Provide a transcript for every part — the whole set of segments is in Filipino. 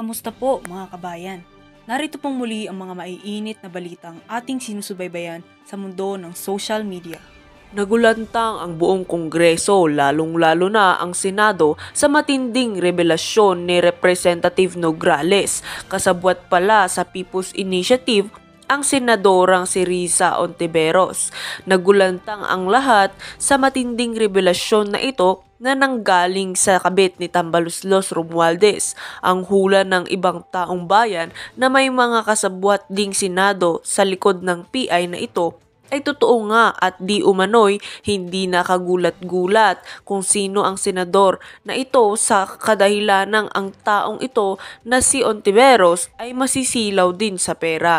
Kamusta po mga kabayan? Narito pong muli ang mga maiinit na balitang ating sinusubaybayan sa mundo ng social media. Nagulantang ang buong Kongreso, lalong-lalo na ang Senado, sa matinding revelasyon ni Representative Nograles, kasabwat pala sa People's Initiative ang senadorang si Risa Ontiveros. Nagulantang ang lahat sa matinding revelasyon na ito na nanggaling sa kabit ni Tambaluslos Romualdez, ang hula ng ibang taong bayan na may mga kasabwat ding Senado sa likod ng PI na ito ay totoo nga at di umano'y hindi nakagulat-gulat kung sino ang senador na ito sa kadahilanang ang taong ito na si Ontiveros ay masisilaw din sa pera.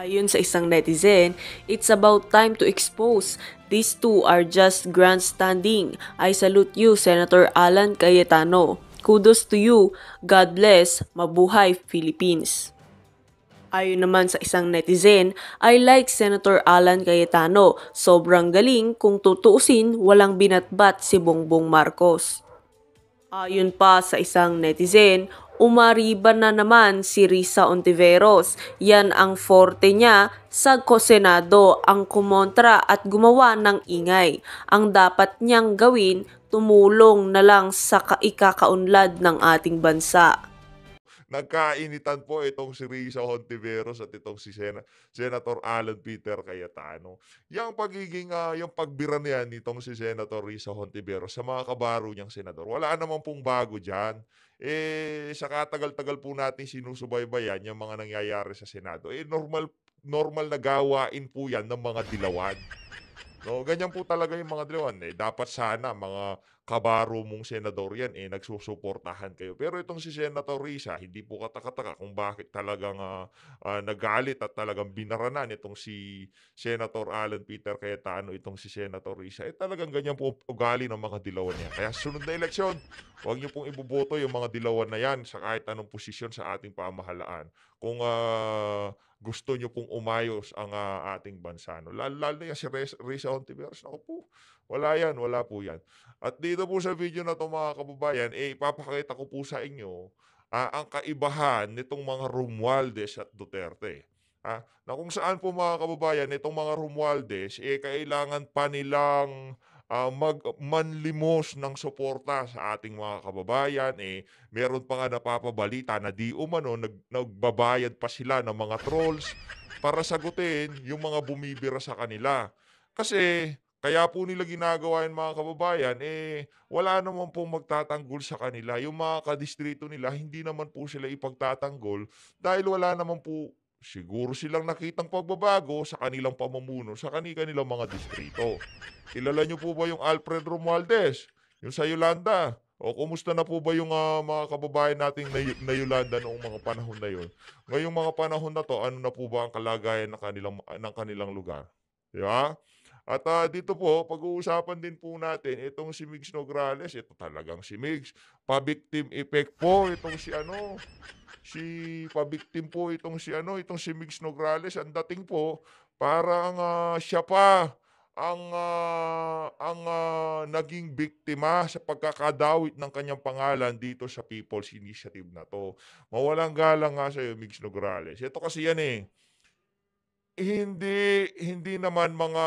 Ayon sa isang netizen, it's about time to expose. These two are just grandstanding. I salute you, Senator Alan Cayetano. Kudos to you. God bless. Mabuhay, Philippines. Ayon naman sa isang netizen, I like Senator Alan Cayetano. Sobrang galing kung tutuusin walang binatbat si Bongbong Marcos. Ayon pa sa isang netizen, umariba na naman si Risa Ontiveros. Yan ang forte niya sa Senado ang kumontra at gumawa ng ingay. Ang dapat niyang gawin, tumulong na lang sa kaikakaunlad ng ating bansa. Nagkainitan po itong si Risa Hontiveros at itong si Sen- Senator Alan Peter Cayetano. Yung pagiging, uh, yung pagbira niya nitong si Senator Risa Hontiveros sa mga kabaro niyang senador. Wala naman pong bago dyan. Eh, sa katagal-tagal po natin sinusubaybayan yung mga nangyayari sa Senado. Eh, normal, normal na gawain po yan ng mga dilawan. No, ganyan po talaga yung mga dilawan. Eh, dapat sana mga kabaro mong senador yan, eh, nagsusuportahan kayo. Pero itong si Senator Risa, hindi po katakataka kung bakit talagang uh, uh, nagalit at talagang binaranan itong si Senator Alan Peter Cayetano, itong si Senator Risa. Eh talagang ganyan po ugali ng mga dilawan niya. Kaya sunod na eleksyon, huwag niyo pong ibuboto yung mga dilawan na yan sa kahit anong posisyon sa ating pamahalaan kung uh, gusto nyo pong umayos ang uh, ating bansa. No? Lalo, lalo yan si Risa Ontiveros. Naku po, wala yan, wala po yan. At dito po sa video na to mga kababayan, eh, ipapakita ko po sa inyo uh, ang kaibahan nitong mga Romualdez at Duterte. Ha? na kung saan po mga kababayan, itong mga Romualdez, eh, kailangan pa nilang uh, ah, mag manlimos ng suporta sa ating mga kababayan eh meron pa nga napapabalita na di umano nag, nagbabayad pa sila ng mga trolls para sagutin yung mga bumibira sa kanila kasi kaya po nila ginagawa yung mga kababayan, eh wala naman pong magtatanggol sa kanila. Yung mga kadistrito nila, hindi naman po sila ipagtatanggol dahil wala naman po Siguro silang nakitang pagbabago sa kanilang pamumuno sa kani-kanilang mga distrito. Kilala niyo po ba yung Alfred Romualdez? Yung sa Yolanda? O kumusta na po ba yung uh, mga kababayan nating na, na Yolanda noong mga panahon na yun? Ngayong mga panahon na to, ano na po ba ang kalagayan ng kanilang, ng kanilang lugar? Di ba? At uh, dito po, pag-uusapan din po natin itong si Migs Nograles, ito talagang si Migs. pa-victim effect po itong si ano, si pabiktim po itong si ano, itong si Migs Nograles ang dating po parang uh, siya pa ang uh, ang uh, naging biktima sa pagkakadawit ng kanyang pangalan dito sa People's Initiative na to. Mawalang galang nga sa iyo, Migs Nograles. Ito kasi yan eh hindi hindi naman mga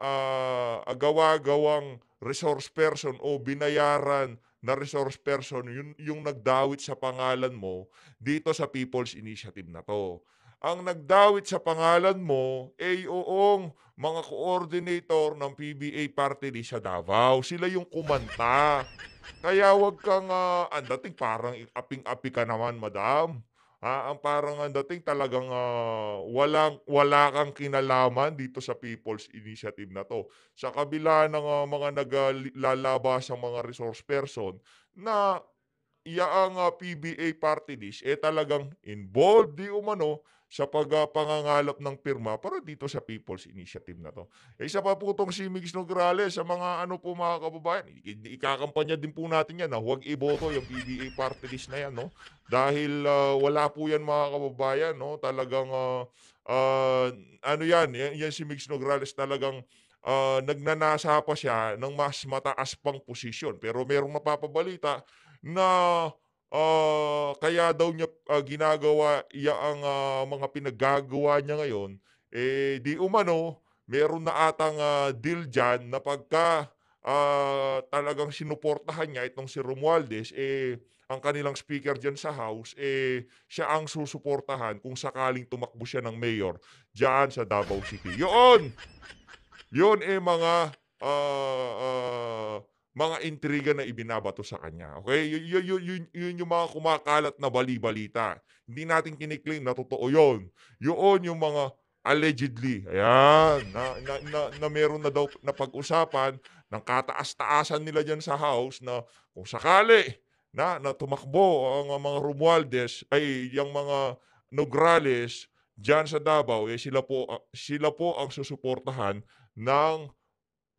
uh, gawa-gawang resource person o binayaran na resource person yung, yung nagdawit sa pangalan mo dito sa People's Initiative na to. Ang nagdawit sa pangalan mo ay eh, oong mga coordinator ng PBA party di sa Davao. Sila yung kumanta. Kaya wag kang uh, andating parang aping-api ka naman, madam. Ah, ang parang ang dating talagang ah, walang wala kang kinalaman dito sa People's Initiative na to. Sa kabila ng ah, mga naglalabas ang mga resource person na yaang ah, PBA party list eh talagang involved di umano sa pagpangangalap ng pirma para dito sa People's Initiative na to. E isa pa po itong si Mix Nograles sa mga ano po mga kababayan, ikakampanya din po natin yan na ah. huwag iboto yung PBA party list na yan. No? Dahil uh, wala po yan mga kababayan, no? talagang uh, uh, ano yan, yan, yan si Mix Nograles talagang uh, nagnanasa pa siya ng mas mataas pang posisyon. Pero merong mapapabalita na uh, kaya daw niya uh, ginagawa iya ang uh, mga pinaggagawa niya ngayon, eh di umano, meron na atang uh, deal diyan na pagka uh, talagang sinuportahan niya itong si Romualdez, eh ang kanilang speaker diyan sa House, eh siya ang susuportahan kung sakaling tumakbo siya ng mayor diyan sa Davao City. Yun! Yun eh mga uh, uh, mga intriga na ibinabato sa kanya. Okay? Y- y- y- yun, yun yung mga kumakalat na bali-balita. Hindi natin kiniklaim na totoo yun. Yun yung mga allegedly, ayan, na, na, na, na meron na daw na pag-usapan ng kataas-taasan nila dyan sa house na kung sakali na, na tumakbo ang mga Romualdez, ay yung mga Nograles dyan sa Davao, eh, sila, po, ah, sila po ang susuportahan ng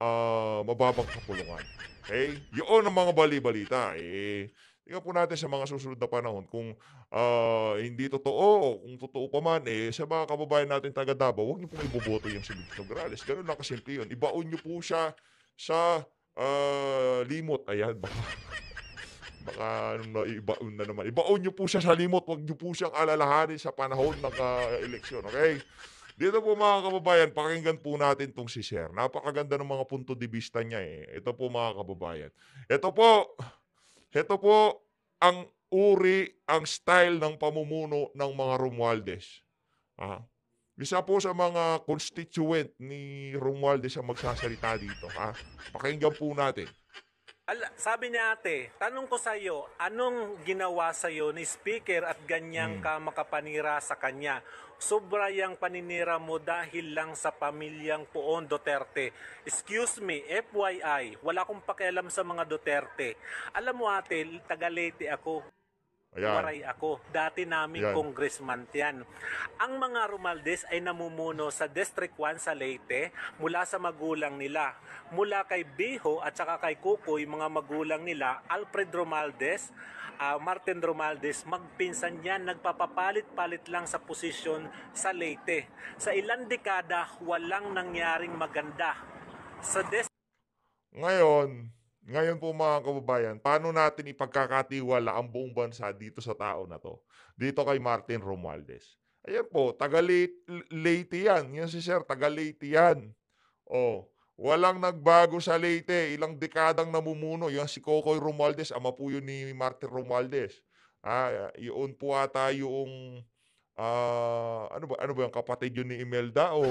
uh, mababang kapulungan. Okay? Yun ang mga bali-balita. Eh, tingnan po natin sa mga susunod na panahon kung uh, hindi totoo o kung totoo pa man, eh, sa mga kababayan natin taga Davao, huwag niyo pong iboboto yung si Victor Grales. Ganun lang kasimple yun. Ibaon niyo po siya sa uh, limot. Ayan, baka, baka ano na, ibaon na naman. Ibaon niyo po siya sa limot. Huwag niyo po siyang alalahanin sa panahon ng uh, eleksyon. Okay? Dito po mga kababayan, pakinggan po natin tong si Sher. Napakaganda ng mga punto de vista niya eh. Ito po mga kababayan. Ito po, ito po ang uri, ang style ng pamumuno ng mga Romualdez. Ah, isa po sa mga constituent ni Romualdez ang magsasalita dito. Ha? Ah. Pakinggan po natin. Al- sabi niya ate, tanong ko sa iyo, anong ginawa sa iyo ni speaker at ganyang mm. ka makapanira sa kanya? Sobra yang paninira mo dahil lang sa pamilyang Puon Duterte. Excuse me, FYI, wala akong pakialam sa mga Duterte. Alam mo ate, taga ako. Ayan. Waray ako. Dati naming Ayan. congressman yan. Ang mga Romaldez ay namumuno sa District 1 sa Leyte mula sa magulang nila. Mula kay Biho at saka kay Kukoy, mga magulang nila, Alfred Romaldez, uh, Martin Romaldez, magpinsan yan, nagpapapalit-palit lang sa posisyon sa Leyte. Sa ilang dekada, walang nangyaring maganda. Sa des- Ngayon, ngayon po mga kababayan, paano natin ipagkakatiwala ang buong bansa dito sa tao na to? Dito kay Martin Romualdez. Ayan po, taga late yan. Yan si Sir, taga-Leyte yan. Oh, walang nagbago sa late. Ilang dekadang namumuno. Yan si Kokoy Romualdez, ama po yun ni Martin Romualdez. Ah, yun po ata yung... Uh, ano ba ano ba yung kapatid yun ni Imelda o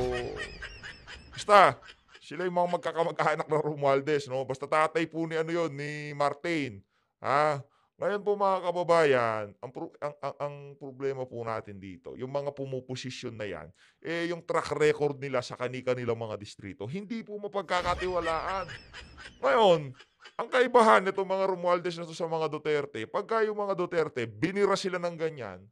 basta sila yung mga magkakamag-anak ng Romualdez, no? Basta tatay po ni ano yon ni Martin. Ha? Ngayon po mga kababayan, ang, pro- ang, ang, ang problema po natin dito, yung mga pumuposisyon na yan, eh yung track record nila sa kanika nilang mga distrito, hindi po mapagkakatiwalaan. Ngayon, ang kaibahan nito mga Romualdez na to sa mga Duterte, pagka yung mga Duterte, binira sila ng ganyan,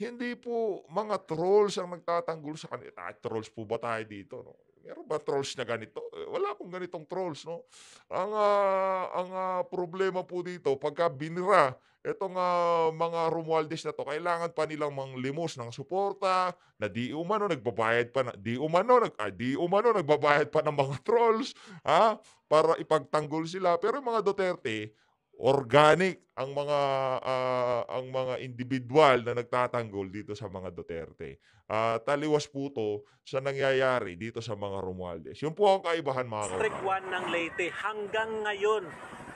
hindi po mga trolls ang nagtatanggol sa kanila. Ah, trolls po ba tayo dito? No? Meron ba trolls na ganito? Eh, wala akong ganitong trolls, no? Ang, uh, ang uh, problema po dito, pagka binira itong uh, mga Romualdez na to, kailangan pa nilang manglimos ng suporta, na di umano nagbabayad pa, na, di umano, nag, ah, di umano nagbabayad pa ng mga trolls, ha? Para ipagtanggol sila. Pero yung mga Duterte, organic ang mga uh, ang mga individual na nagtatanggol dito sa mga Duterte. Uh, taliwas po to sa nangyayari dito sa mga Romualdez. Yun po ang kaibahan mga kapatid. District ng Leyte hanggang ngayon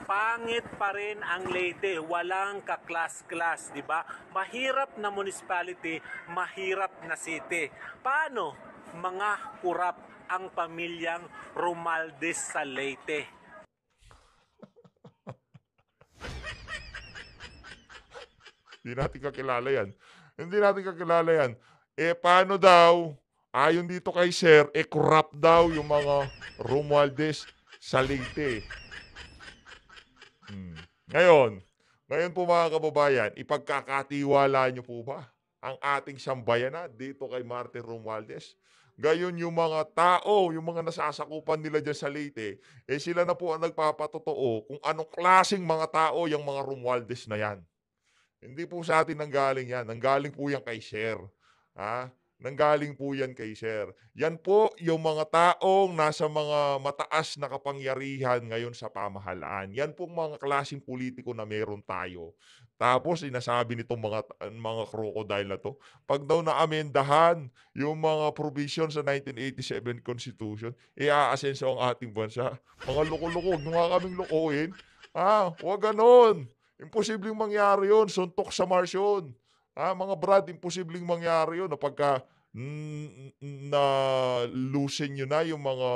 pangit pa rin ang Leyte. Walang kaklas-klas, di ba? Mahirap na municipality, mahirap na city. Paano mga kurap ang pamilyang Romualdez sa Leyte? Hindi natin kakilala yan. Hindi natin kakilala yan. Eh, paano daw, ayon dito kay Sir, eh, corrupt daw yung mga Romualdez sa Leyte. Hmm. Ngayon, ngayon po mga kababayan, ipagkakatiwala nyo po ba ang ating sambayana dito kay Martin Romualdez? Gayon yung mga tao, yung mga nasasakupan nila dyan sa Leyte, eh sila na po ang nagpapatotoo kung anong klaseng mga tao yung mga Romualdez na yan. Hindi po sa atin nanggaling yan. Nanggaling po yan kay Sir. Ha? Nanggaling po yan kay Sir. Yan po yung mga taong nasa mga mataas na kapangyarihan ngayon sa pamahalaan. Yan pong mga klaseng politiko na meron tayo. Tapos inasabi nitong mga mga crocodile na to, pag daw na amendahan yung mga provision sa 1987 Constitution, iaasenso ang ating bansa. Mga loko-loko, huwag nga kaming lokohin. Ah, huwag ganon. Imposible yung mangyari yun. Suntok sa Mars yun. Ah, mga Brad, imposible yung mangyari yun na na loosen nyo na yung mga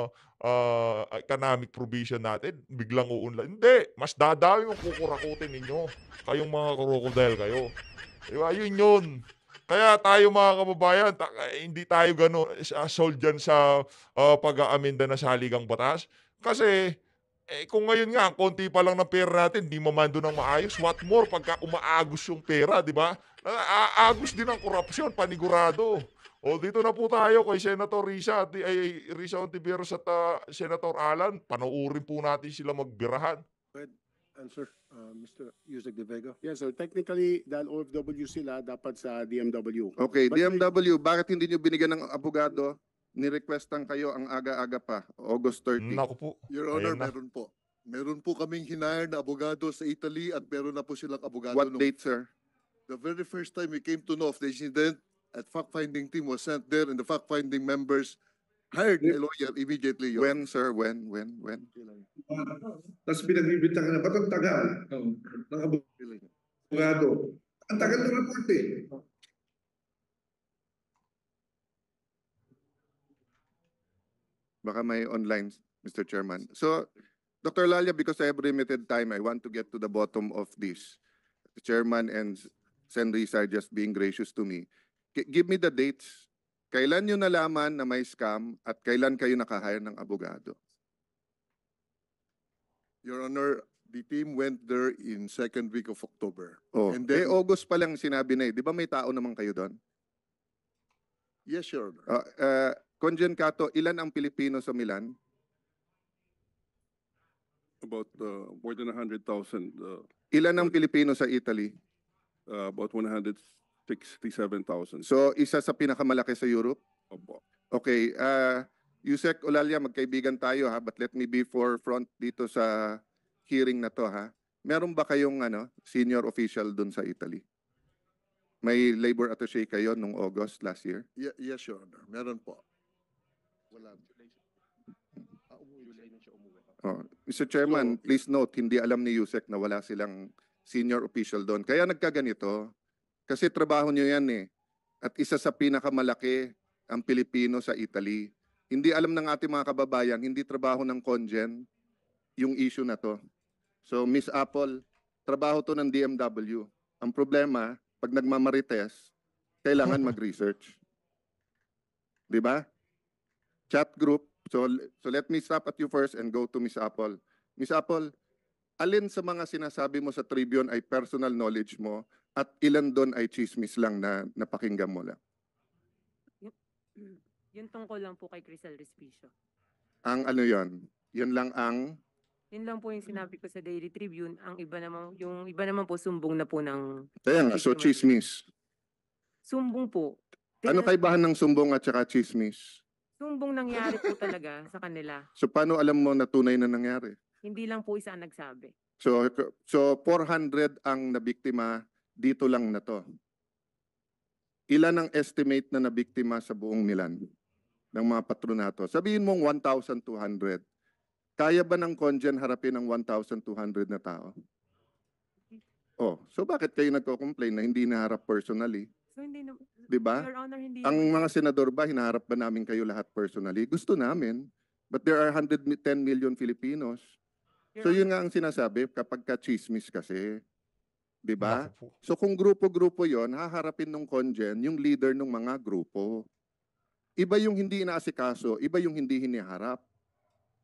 uh, economic provision natin, biglang uunla. Hindi, mas dadami yung kukurakutin ninyo. Kayong mga crocodile kayo. Diba? Yun yun. Kaya tayo mga kababayan, ta- eh, hindi tayo gano'n ah, sold dyan sa uh, ah, pag-aaminda na saligang batas. Kasi eh kung ngayon nga, konti pa lang ng pera natin, di mamando ng maayos. What more pagka umaagos yung pera, di ba? Aagos din ang korupsyon, panigurado. O dito na po tayo kay Senator Risa at ay, Risa Ontiveros at uh, Senator Alan. Panoorin po natin sila magbirahan. answer, uh, Mr. Yusek De Vega. Yes, sir. Technically, dahil OFW sila, dapat sa DMW. Okay, But DMW, they... bakit hindi nyo binigyan ng abogado ni-requestan kayo ang aga-aga pa, August 30. Naku po. Your Honor, na. meron po. Meron po kaming hinire na abogado sa Italy at meron na po silang abogado. What nung, date, sir? The very first time we came to know of the incident, a fact-finding team was sent there and the fact-finding members hired a lawyer immediately. Your when, sir? When? When? When? Uh, Tapos pinagbibintang na, ba't ang tagal? Oh. Ng abogado. Ang tagal ng report eh. Baka may online, Mr. Chairman. So, Dr. Lalia, because I have limited time, I want to get to the bottom of this. The chairman and Senris are just being gracious to me. G give me the dates. Kailan nyo nalaman na may scam at kailan kayo nakahire ng abogado? Your Honor, the team went there in second week of October. Oh. And then, eh, August pa lang sinabi na eh. Di ba may tao naman kayo doon? Yes, Your Honor. Uh, uh, Conjen Cato, ilan ang Pilipino sa Milan? About uh, more than 100,000. Uh, ilan ang Pilipino sa Italy? Uh, about 167,000. So, isa sa pinakamalaki sa Europe? Opo. Okay. Uh, Yusek Olalia, magkaibigan tayo ha, but let me be forefront dito sa hearing na to ha. Meron ba kayong ano, senior official doon sa Italy? May labor attaché kayo nung August last year? Yeah, yes, Your Honor. Meron po. Wala. Ah, July na siya umuwi. Oh. Mr. Chairman, please note, hindi alam ni Yusek na wala silang senior official doon. Kaya nagkaganito, kasi trabaho nyo yan eh. At isa sa pinakamalaki ang Pilipino sa Italy. Hindi alam ng ating mga kababayan, hindi trabaho ng Congen yung issue na to. So, Miss Apple, trabaho to ng DMW. Ang problema, pag nagmamarites, kailangan mag-research. Di ba? chat group. So, so let me stop at you first and go to Ms. Apple. Ms. Apple, alin sa mga sinasabi mo sa Tribune ay personal knowledge mo at ilan doon ay chismis lang na napakinggan mo lang? Yep. Yun tungkol lang po kay Crisel Respicio. Ang ano yon? Yun lang ang? Yun lang po yung sinabi ko sa Daily Tribune. Ang iba naman, yung iba naman po sumbong na po ng... Kaya nga, so chismis. Sumbong po. Ano kaibahan ng sumbong at saka chismis? Sumbong nangyari po talaga sa kanila. So paano alam mo na tunay na nangyari? Hindi lang po isa ang nagsabi. So so 400 ang nabiktima dito lang na to. Ilan ang estimate na nabiktima sa buong Milan ng mga patronato? Sabihin mong 1,200. Kaya ba ng Congen harapin ang 1,200 na tao? Mm-hmm. Oh, so bakit kayo nagko-complain na hindi naharap personally? hindi na, 'di ba? Your Honor, hindi Ang mga senador ba hinaharap ba namin kayo lahat personally? Gusto namin, but there are 110 million Filipinos. Your so Honor. yun nga ang sinasabi kapag ka chismis kasi, 'di ba? So kung grupo-grupo 'yon, haharapin ng congen yung leader ng mga grupo. Iba yung hindi inaasikaso, iba yung hindi hiniharap.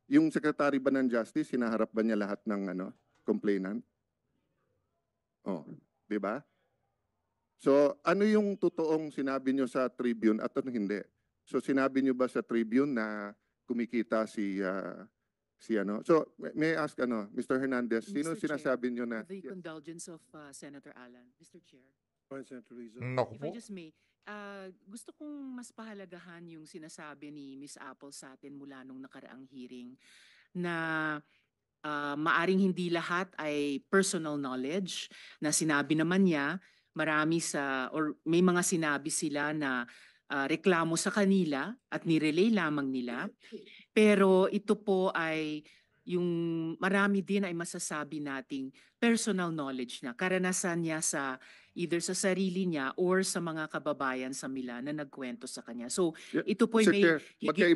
Yung secretary ba ng Justice, hinaharap ba niya lahat ng ano, complainant? Oh, 'di ba? So ano yung totoong sinabi nyo sa Tribune at ano hindi? So sinabi nyo ba sa Tribune na kumikita si uh, si ano? So may I ask ano, Mr. Hernandez, sino Mr. sinasabi Chair, nyo na? The condolence of uh, Senator Alan. Mr. Chair. Fine, Senator If I po. just may, uh, gusto kong mas pahalagahan yung sinasabi ni Miss Apple sa atin mula nung nakaraang hearing na uh, maaring hindi lahat ay personal knowledge na sinabi naman niya marami sa or may mga sinabi sila na uh, reklamo sa kanila at nirelay lamang nila. Mm-hmm. Pero ito po ay yung marami din ay masasabi nating personal knowledge na karanasan niya sa either sa sarili niya or sa mga kababayan sa Milan na nagkwento sa kanya. So, ito po Sir may Chair,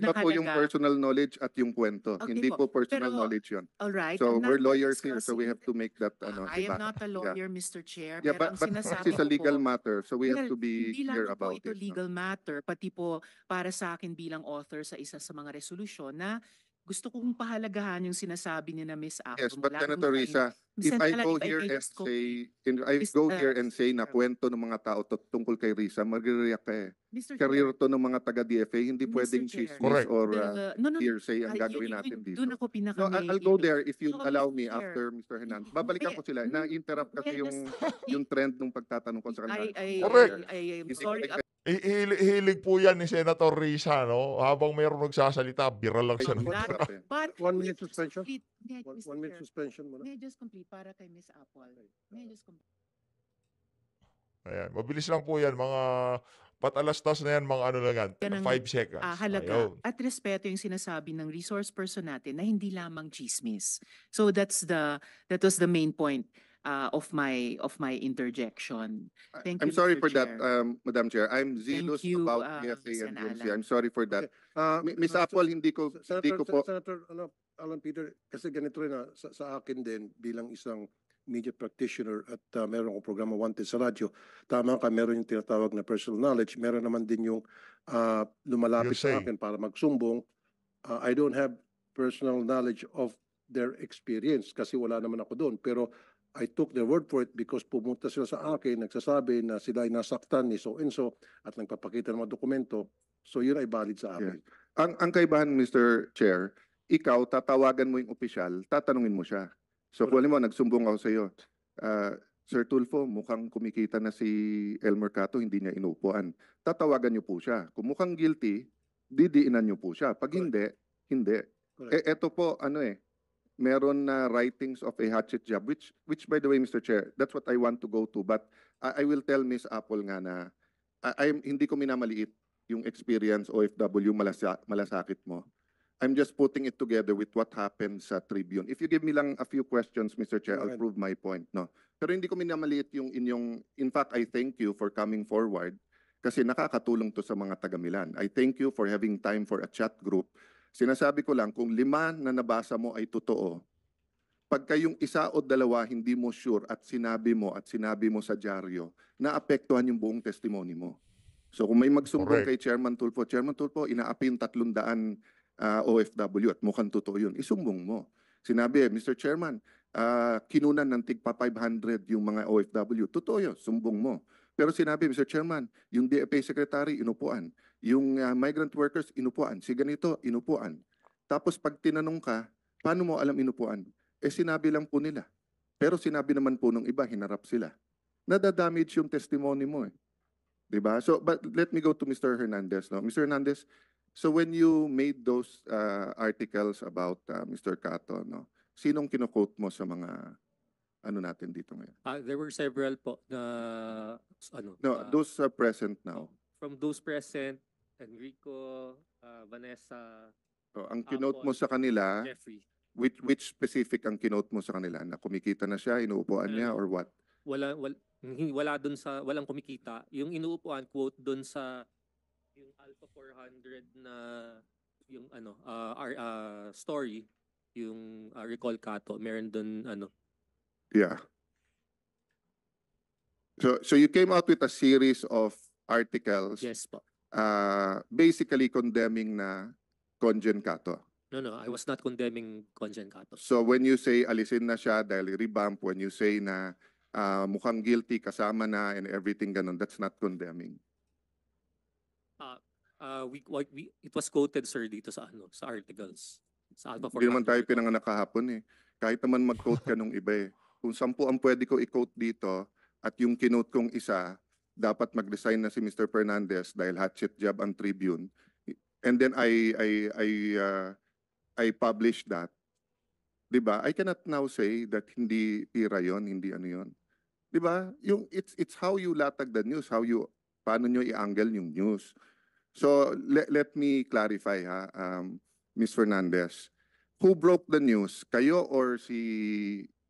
po yung personal knowledge at yung kwento. Okay Hindi po, po personal pero, knowledge yun. All right. So, we're lawyers here, so we have to make that, ano, I am not a lawyer, yeah. Mr. Chair. Yeah, pero but, ang sinasabi this is a legal po, matter, so we have to be clear about it. po ito it, legal no? matter, pati po para sa akin bilang author sa isa sa mga resolusyon na gusto kong pahalagahan yung sinasabi ni na Miss Ako. Yes, but Senator Risa, if I go here and say, eh. in, I Miss, go uh, here and say na kwento ng mga tao to, tungkol kay Risa, magre-react ka eh. Career to ng mga taga-DFA, hindi Mr. pwedeng cheese or uh, no, no, hearsay ang gagawin natin dito. Doon ako pinaka no, I'll go there if you allow me after Mr. Hernandez. Babalikan ko sila. Hmm. Na-interrupt kasi yung yung trend ng pagtatanong ko sa kanila. Correct. I'm sorry. Hilig, hilig po yan ni Senator Risa, no? Habang mayroong nagsasalita, viral lang siya. But, but, one minute suspension. Complete, may, one, one minute suspension muna. May just complete para kay Miss Apple. May just complete. Ayan, mabilis lang po yan, mga patalastas na yan, mga ano lang yan, 5 seconds. Ah, halaga. Ayaw. At respeto yung sinasabi ng resource person natin na hindi lamang chismis. So that's the, that was the main point uh, of my of my interjection. Thank I'm you, sorry Mr. for that, um, Madam Chair. I'm zealous you, about uh, PSA and DMC. I'm sorry for that. Uh, Mi- Miss uh, Apple, hindi ko, hindi ko po, Senator, ano, Alan Peter, kasi ganito rin ah, sa, sa akin din bilang isang media practitioner at uh, meron akong programa Wanted sa radyo. Tama ka, meron yung tinatawag na personal knowledge. Meron naman din yung uh, lumalapit sa akin para magsumbong. Ah, I don't have personal knowledge of their experience kasi wala naman ako doon. Pero I took their word for it because pumunta sila sa akin, nagsasabi na sila ay nasaktan ni so-and-so at nagpapakita ng mga dokumento. So yun ay valid sa akin. Yes. Ang, ang kaibahan, Mr. Chair, ikaw, tatawagan mo yung opisyal, tatanungin mo siya. So kung mo, nagsumbong ako sa iyo, uh, ah, Sir Tulfo, mukhang kumikita na si Elmer Cato, hindi niya inupuan. Tatawagan niyo po siya. Kung mukhang guilty, didiinan niyo po siya. Pag Correct. hindi, hindi. Correct. E, eto po, ano eh, meron na writings of a hatchet job which which by the way Mr. Chair that's what I want to go to but I, I will tell Miss Apple nga na I, I'm hindi ko minamaliit yung experience OFW malasa, malasakit mo I'm just putting it together with what happened sa Tribune if you give me lang a few questions Mr. Chair I'll prove my point no pero hindi ko minamaliit yung inyong in fact I thank you for coming forward kasi nakakatulong to sa mga taga Milan I thank you for having time for a chat group Sinasabi ko lang, kung lima na nabasa mo ay totoo, pagka yung isa o dalawa hindi mo sure at sinabi mo at sinabi mo sa dyaryo, naapektuhan yung buong testimony mo. So kung may magsumbong kay Chairman Tulfo, Chairman Tulfo, inaapi yung tatlong daan uh, ah, OFW at mukhang totoo yun, isumbong mo. Sinabi, eh, Mr. Chairman, uh, kinunan ng tigpa 500 yung mga OFW. Totoo yun, sumbong mo. Pero sinabi, Mr. Chairman, yung DFA Secretary, inupuan. Yung uh, migrant workers, inupuan. Si ganito, inupuan. Tapos pag tinanong ka, paano mo alam inupuan? Eh sinabi lang po nila. Pero sinabi naman po ng iba, hinarap sila. Nadadamage yung testimony mo eh. Diba? So, but let me go to Mr. Hernandez. No? Mr. Hernandez, so when you made those uh, articles about uh, ah, Mr. Cato, no? sinong kinokote mo sa mga ano natin dito ngayon? Ah, there were several po na ano. No, ah, those are uh, present now. from those present, Enrico, ah, Vanessa, Oh, ang ah, kinote mo sa kanila, Jeffrey. which which specific ang kinote mo sa kanila? Na kumikita na siya, inuupuan niya or what? Wala wala wala doon sa walang kumikita. Yung inuupuan quote doon sa yung Alpha 400 na yung ano uh, ah, R- ah, story yung ah, recall kato meron doon ano Yeah. So, so you came out with a series of articles Yes po. uh, basically condemning na Conjen Kato. No, no, I was not condemning Conjen Kato. So when you say alisin na siya dahil revamp, when you say na uh, mukhang guilty, kasama na and everything ganun, that's not condemning. Uh, uh, we, we, we- it was quoted, sir, dito sa ano, sa articles. Sa Alpha Hindi naman tayo Catholic. pinanganak kahapon eh. Kahit naman mag-quote ka nung iba eh. Kung sampu ang pwede ko i-quote dito at yung kinote kong isa, dapat mag-resign na si Mr. Fernandez dahil hatchet job ang Tribune. And then I I I uh, I published that. 'Di ba? I cannot now say that hindi tira 'yon, hindi ano 'yon. 'Di ba? Yung it's it's how you latag the news, how you paano niyo i-angle yung news. So let, let me clarify ha, um, Ms. Fernandez. Who broke the news? Kayo or si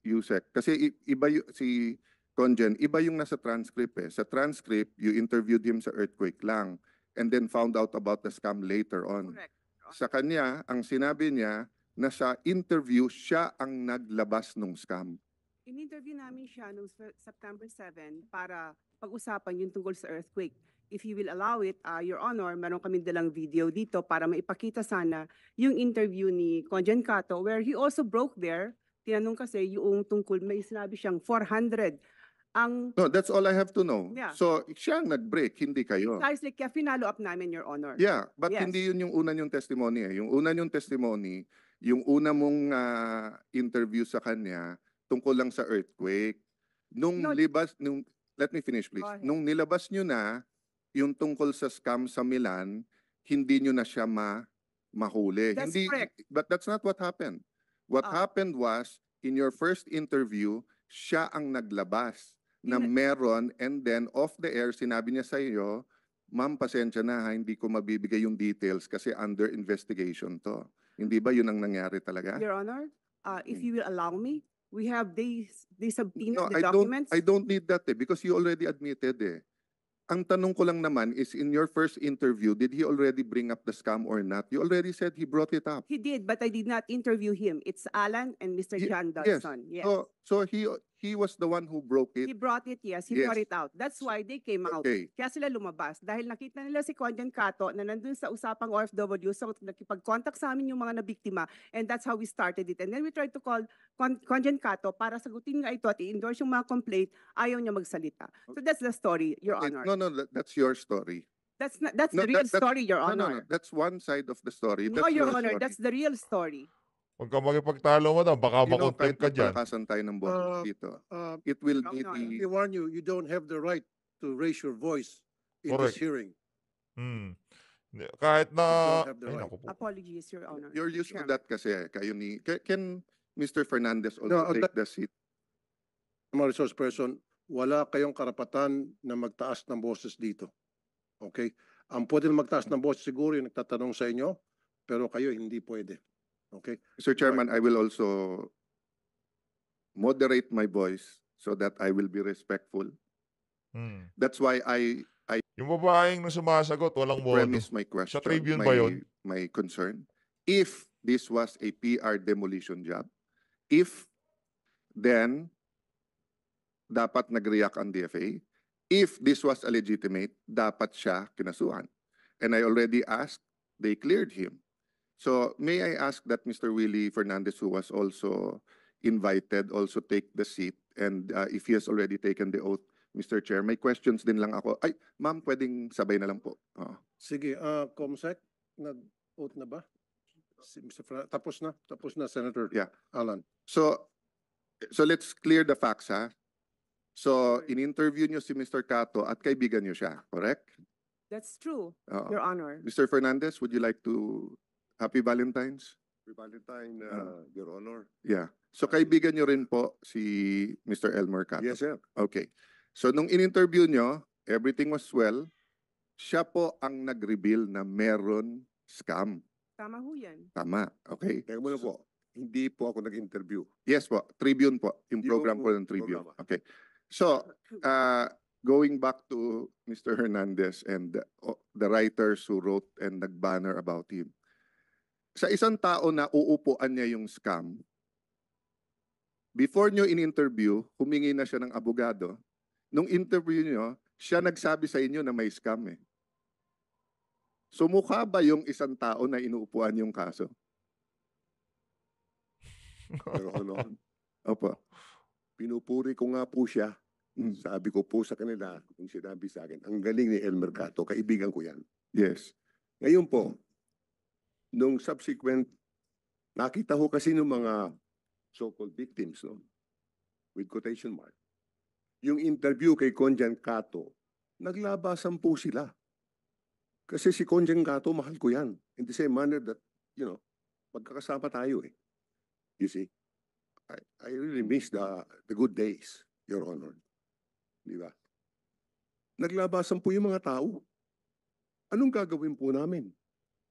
Yusek. Kasi iba si Conjen, iba yung nasa transcript eh. Sa transcript, you interviewed him sa earthquake lang and then found out about the scam later on. Correct. Sa kanya, ang sinabi niya na sa interview, siya ang naglabas nung scam. In-interview namin siya noong September 7 para pag-usapan yung tungkol sa earthquake. If you will allow it, uh, Your Honor, meron kami dalang video dito para maipakita sana yung interview ni Conjen Cato where he also broke there tinanong kasi yung tungkol, may sinabi siyang 400. Ang No, that's all I have to know. Yeah. So, siya ang nag-break, hindi kayo. precisely, kaya finalo up namin, Your Honor. Yeah, but Yes. hindi yun yung una yung testimony eh. Yung una yung testimony, yung una mong ah, interview sa kanya tungkol lang sa earthquake. Nung No. libas, nung, let me finish please. Nung nilabas nyo na yung tungkol sa scam sa Milan, hindi nyo na siya ma mahuli. That's hindi, correct. But that's not what happened. What Ah. happened was, in your first interview, siya ang naglabas na meron and then off the air, sinabi niya sa iyo, Ma'am, pasensya na ha, hindi ko mabibigay yung details kasi under investigation to. Hindi ba yun ang nangyari talaga? Your Honor, uh, if hmm. you will allow me, we have these, these subpoena, No, the I don't, I don't need that eh, because you already admitted eh ang tanong ko lang naman is in your first interview, did he already bring up the scam or not? You already said he brought it up. He did, but I did not interview him. It's Alan and Mr. He, John Dodson. Yes. yes. So, so he He was the one who broke it. He brought it, yes. He Yes. brought it out. That's why they came out. Kaya sila lumabas. Dahil nakita nila si Konjan Kato na nandun sa usapang OFW, so nakipag-contact sa amin yung mga nabiktima. And that's how we started it. And then we tried to call Kon- Konjan Kato para sagutin nga ito at i-endorse yung mga complaint. Ayaw niya magsalita. So that's the story, Your Okay, Honor. No, no, that's your story. That's not, that's No, the real that- story, Your No, no, no, that's one side of the story. No, That's Your Honor, story. that's the real story. Huwag ka magipagtalo mo na, baka you know, makontent ka dyan. Palakasan tayo ng boto uh, dito. Uh, It will uh, be the... I warn you, you don't have the right to raise your voice in Correct. this hearing. Hmm. Kahit na... Right. Ay, naku po. Apologies, Your Honor. You're used to that kasi. Eh. Kayo ni... Can Mr. Fernandez also no, uh, take the seat? Mga resource person, wala kayong karapatan na magtaas ng boses dito. Okay? Ang pwede magtaas ng boses siguro yung nagtatanong sa inyo, pero kayo hindi pwede. Okay. Mr. Chairman, I will also moderate my voice so that I will be respectful. Hmm. That's why I I Yung babaeng na sumasagot, walang boto. premise my question. Sa Tribune my, ba yun? My concern. If this was a PR demolition job, if then dapat nag-react ang DFA. If this was a legitimate, dapat siya kinasuhan. And I already asked, they cleared him. So may I ask that Mr. Willie Fernandez, who was also invited, also take the seat? And uh, if he has already taken the oath, Mr. Chair, may questions din lang ako. Ay, ma'am, pwedeng sabay na lang po. Oh. Sige, uh, Comsec, nag oath na ba? Si Mr. Fra tapos na, tapos na, Senator Yeah. Alan. So, so let's clear the facts, ha? So, in-interview nyo si Mr. Cato at kaibigan nyo siya, correct? That's true, Oo. Your Honor. Mr. Fernandez, would you like to Happy Valentine's. Happy Valentine, uh, uh-huh. Your Honor. Yeah. So kaibigan nyo rin po si Mr. Elmer Cato? Yes, sir. Okay. So nung in-interview nyo, everything was well. Siya po ang nag-reveal na meron scam. Tama ho yan. Tama. Okay. Teka muna po. Hindi po ako nag-interview. Yes po. Tribune po. Yung Hindi program po po ng Tribune. programa. Okay. So, uh, going back to Mr. Hernandez and the, uh, o- the writers who wrote and nag-banner about him, sa isang tao na uupuan niya yung scam, before nyo in-interview, humingi na siya ng abogado. Nung interview nyo, siya nagsabi sa inyo na may scam eh. Sumukha ba yung isang tao na inuupuan yung kaso? Pero ano? Opo. Pinupuri ko nga po siya. Hmm. Sabi ko po sa kanila, yung sinabi sa akin, ang galing ni El Mercato, kaibigan ko yan. Yes. Ngayon po, nung subsequent, nakita ho kasi ng mga so-called victims, no? with quotation mark, yung interview kay Conjan Kato, naglabasan po sila. Kasi si Conjan Kato, mahal ko yan. In the same manner that, you know, magkakasama tayo eh. You see? I, I really miss the, the good days, Your Honor. Di ba? Naglabasan po yung mga tao. Anong gagawin po namin?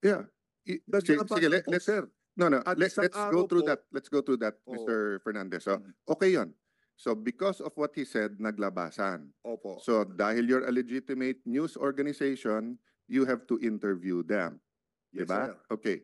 Yeah, it, that's sige, not sige let, let's, sir. No, no. At let, let's go through po, that. Let's go through that, oh. Mr. Fernandez. So, mm-hmm. okay yon. So because of what he said, naglabasan. Opo. So dahil you're a legitimate news organization, you have to interview them. Yes, diba? sir. Okay.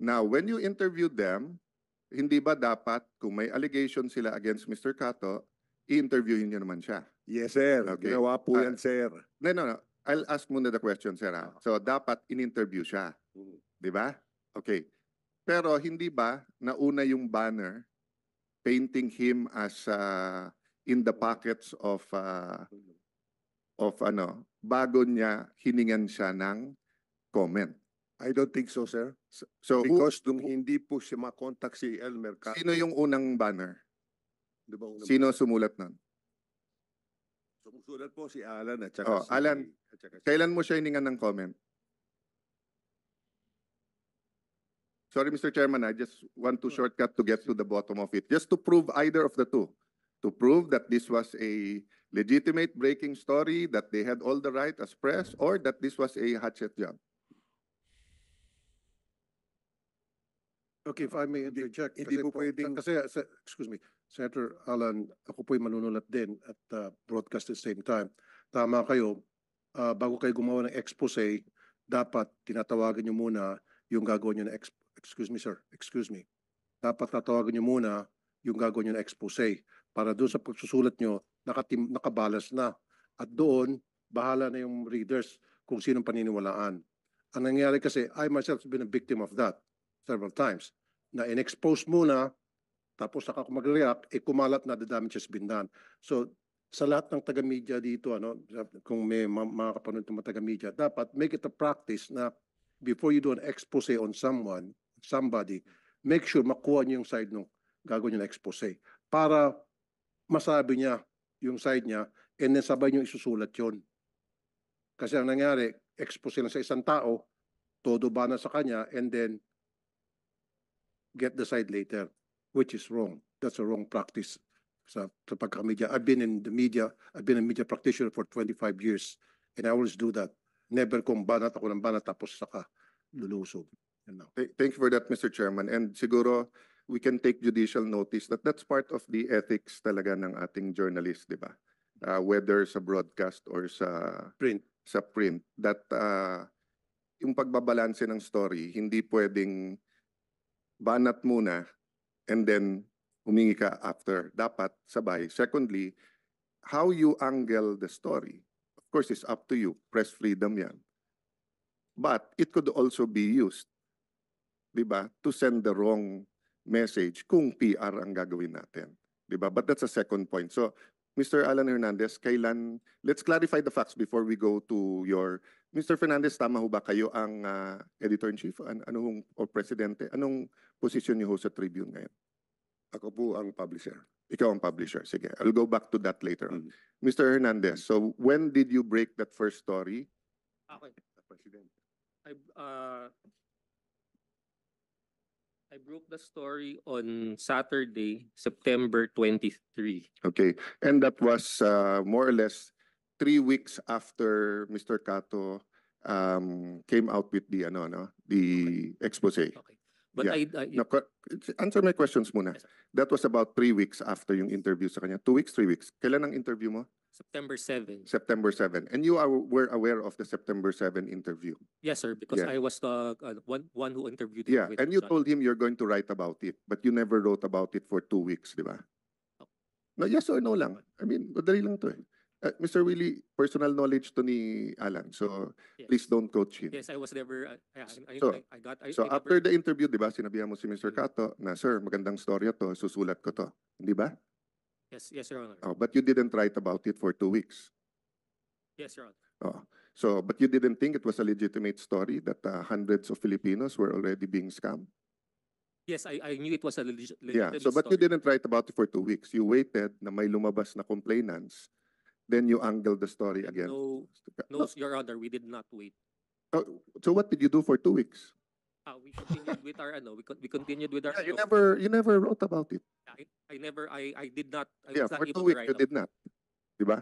Now, when you interview them, hindi ba dapat kung may allegation sila against Mr. Kato, i-interviewin niyo naman siya? Yes, sir. Okay. Ginawa po uh, yan, sir. No, no, no. I'll ask muna the question, sir. Ha? Ah. Ah. So dapat in-interview siya. Mm-hmm. Di ba? Okay. Pero hindi ba nauna yung banner painting him as uh, in the pockets of uh, of ano bago niya hiningan siya ng comment. I don't think so, sir. So, so because who, nung hindi po siya makontak si Elmer Mercado. Sino yung unang banner? Diba unang sino banner? sumulat nun? Sumusulat po si Alan at saka oh, si... Alan, at saka kailan mo siya hiningan ng comment? Sorry, Mr. Chairman, I just want to shortcut to get to the bottom of it, just to prove either of the two. To prove that this was a legitimate breaking story, that they had all the right as press, or that this was a hatchet job. Okay, if I may interject. Hindi kasi po pwedeng- Kasi, excuse me, Senator Alan, ako po'y manunulat din at uh, broadcast at the same time. Tama kayo, ah, bago kayo gumawa ng expose, dapat tinatawagan nyo muna yung gagawin nyo na ex excuse me sir, excuse me, dapat tatawagan niyo muna yung gagawin niyo na expose para doon sa pagsusulat niyo nakatim, nakabalas na. At doon, bahala na yung readers kung sinong paniniwalaan. Ang nangyari kasi, I myself have been a victim of that several times. Na in-expose muna, tapos saka ako mag-react, eh kumalat na the damage has been done. So, sa lahat ng taga-media dito, ano, kung may mga kapanood ng taga-media, dapat make it a practice na before you do an expose on someone, somebody, make sure makuha niyo yung side nung gagawin niyo na expose para masabi niya yung side niya and then sabay niyo isusulat yon. Kasi ang nangyari, expose lang sa isang tao, todo ba na sa kanya and then get the side later, which is wrong. That's a wrong practice sa, sa pagka-media. I've been in the media, I've been a media practitioner for 25 years and I always do that. Never kong banat ako ng banat tapos saka lulusog. No. Th thank you for that, Mr. Chairman. And siguro we can take judicial notice that that's part of the ethics talaga ng ating journalist, di ba? Uh, whether sa broadcast or sa print. Sa print. That uh, yung pagbabalanse ng story, hindi pwedeng banat muna and then humingi ka after. Dapat sabay. Secondly, how you angle the story, of course, it's up to you. Press freedom yan. But it could also be used 'di ba, to send the wrong message kung PR ang gagawin natin. 'Di ba? But that's a second point. So, Mr. Alan Hernandez, kailan let's clarify the facts before we go to your Mr. Fernandez, tama ho ba kayo ang uh, editor-in-chief an anong o presidente? Anong position niyo ho sa Tribune ngayon? Ako po ang publisher. Ikaw ang publisher. Sige, I'll go back to that later on. Mm Mr. Hernandez, so when did you break that first story? Ako. Okay. Eh. President. I, uh, I broke the story on Saturday, September 23. Okay, and that was uh, more or less three weeks after Mr. Kato um, came out with the ano no, the expose. Okay. But yeah. I, I, no, answer my questions muna. Yes, That was about three weeks after yung interview sa kanya. Two weeks, three weeks. Kailan ang interview mo? September 7. September 7. And you are, were aware of the September 7 interview? Yes, sir. Because yeah. I was the uh, one, one who interviewed him. Yeah, and you John. told him you're going to write about it. But you never wrote about it for two weeks, di ba? No. Oh. no, yes or no lang. I mean, madali lang to eh. Uh, Mr. Willie, personal knowledge to ni Alan. So, Yes. please don't coach him. Yes, I was never, I- uh, I, I, So- I- got, I. So I after never- the interview, di ba, sinabihan mo si Mr. Mm-hmm. Kato na, sir, magandang storya to, susulat ko to. Di ba? Yes, yes, Sir Honor. Oh, but you didn't write about it for two weeks. Yes, Sir Honor. Oh. So, but you didn't think it was a legitimate story that uh, hundreds of Filipinos were already being scammed? Yes, I, I knew it was a legitimate Yeah, legitimate so but you didn't write about it for two weeks. You waited na may lumabas na complainants Then you angle the story again. No, no, Your Honor, we did not wait. Oh, so what did you do for two weeks? Ah, we continued with our ano. We, we continued with our. Yeah, you never you never wrote about it. I, I never I I did not. I yeah, was for two weeks you up. did not. Di ba?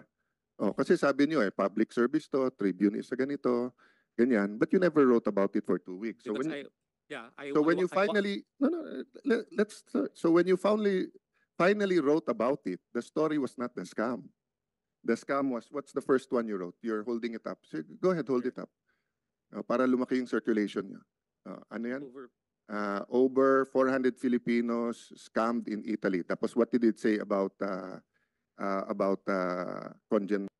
Oh, kasi sabi niyo eh, public service to, Tribune is ganito, ganyan. But you never wrote about it for two weeks. So when I, yeah, I. so I- when you I- finally no no let, let's so when you finally finally wrote about it, the story was not the scam. The scam was, what's the first one you wrote? You're holding it up. So, go ahead, hold it up. Uh, para lumaki yung circulation niya. Uh, ano yan? Over. Uh, over 400 Filipinos scammed in Italy. Tapos what did it say about uh, uh, about uh, congen?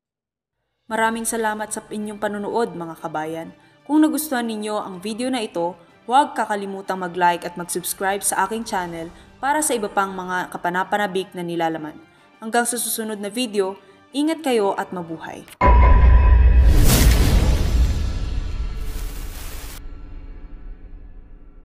Maraming salamat sa inyong panunood mga kabayan. Kung nagustuhan ninyo ang video na ito, huwag kakalimutang mag-like at mag-subscribe sa aking channel para sa iba pang mga kapanapanabik na nilalaman. Hanggang sa susunod na video, Ingat kayo at mabuhay!